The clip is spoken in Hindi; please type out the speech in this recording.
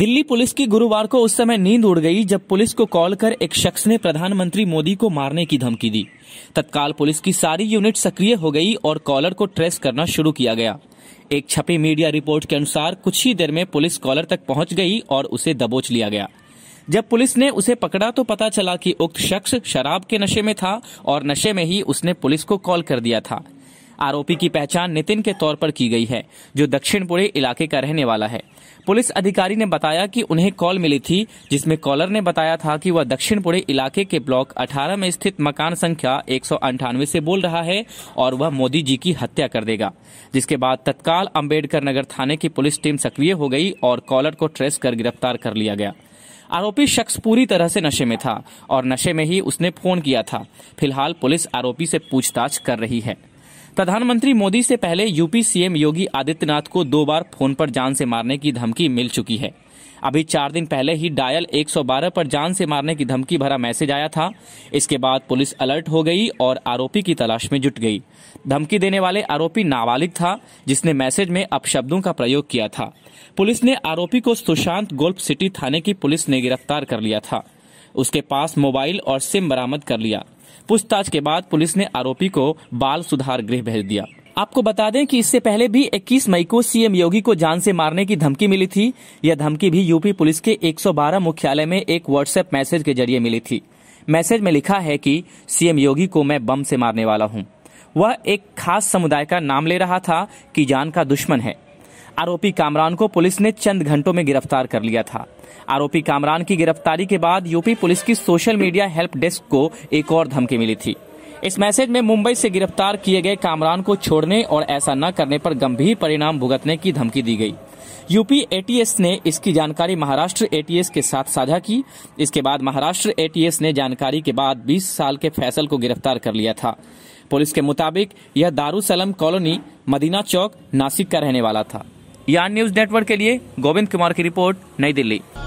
दिल्ली पुलिस की गुरुवार को उस समय नींद उड़ गई जब पुलिस को कॉल कर एक शख्स ने प्रधानमंत्री मोदी को मारने की धमकी दी तत्काल पुलिस की सारी यूनिट सक्रिय हो गई और कॉलर को ट्रेस करना शुरू किया गया एक छपी मीडिया रिपोर्ट के अनुसार कुछ ही देर में पुलिस कॉलर तक पहुंच गई और उसे दबोच लिया गया जब पुलिस ने उसे पकड़ा तो पता चला कि उक्त शख्स शराब के नशे में था और नशे में ही उसने पुलिस को कॉल कर दिया था आरोपी की पहचान नितिन के तौर पर की गई है जो दक्षिणपुरी इलाके का रहने वाला है पुलिस अधिकारी ने बताया कि उन्हें कॉल मिली थी जिसमें कॉलर ने बताया था कि वह दक्षिणपुरी इलाके के ब्लॉक 18 में स्थित मकान संख्या एक से बोल रहा है और वह मोदी जी की हत्या कर देगा जिसके बाद तत्काल अम्बेडकर नगर थाने की पुलिस टीम सक्रिय हो गई और कॉलर को ट्रेस कर गिरफ्तार कर लिया गया आरोपी शख्स पूरी तरह से नशे में था और नशे में ही उसने फोन किया था फिलहाल पुलिस आरोपी से पूछताछ कर रही है प्रधानमंत्री मोदी से पहले यूपी सीएम योगी आदित्यनाथ को दो बार फोन पर जान से मारने की धमकी मिल चुकी है अभी चार दिन पहले ही डायल 112 पर जान से मारने की धमकी भरा मैसेज आया था इसके बाद पुलिस अलर्ट हो गई और आरोपी की तलाश में जुट गई धमकी देने वाले आरोपी नाबालिग था जिसने मैसेज में अपशब्दों का प्रयोग किया था पुलिस ने आरोपी को सुशांत गोल्फ सिटी थाने की पुलिस ने गिरफ्तार कर लिया था उसके पास मोबाइल और सिम बरामद कर लिया पूछताछ के बाद पुलिस ने आरोपी को बाल सुधार गृह भेज दिया आपको बता दें कि इससे पहले भी 21 मई को सीएम योगी को जान से मारने की धमकी मिली थी यह धमकी भी यूपी पुलिस के 112 मुख्यालय में एक व्हाट्सएप मैसेज के जरिए मिली थी मैसेज में लिखा है कि सीएम योगी को मैं बम से मारने वाला हूं वह एक खास समुदाय का नाम ले रहा था कि जान का दुश्मन है आरोपी कामरान को पुलिस ने चंद घंटों में गिरफ्तार कर लिया था आरोपी कामरान की गिरफ्तारी के बाद यूपी पुलिस की सोशल मीडिया हेल्प डेस्क को एक और धमकी मिली थी इस मैसेज में मुंबई से गिरफ्तार किए गए कामरान को छोड़ने और ऐसा न करने पर गंभीर परिणाम भुगतने की धमकी दी गई यूपी एटीएस ने इसकी जानकारी महाराष्ट्र एटीएस के साथ साझा की इसके बाद महाराष्ट्र एटीएस ने जानकारी के बाद 20 साल के फैसल को गिरफ्तार कर लिया था पुलिस के मुताबिक यह दारूसलम कॉलोनी मदीना चौक नासिक का रहने वाला था या न्यूज नेटवर्क के लिए गोविंद कुमार की रिपोर्ट नई दिल्ली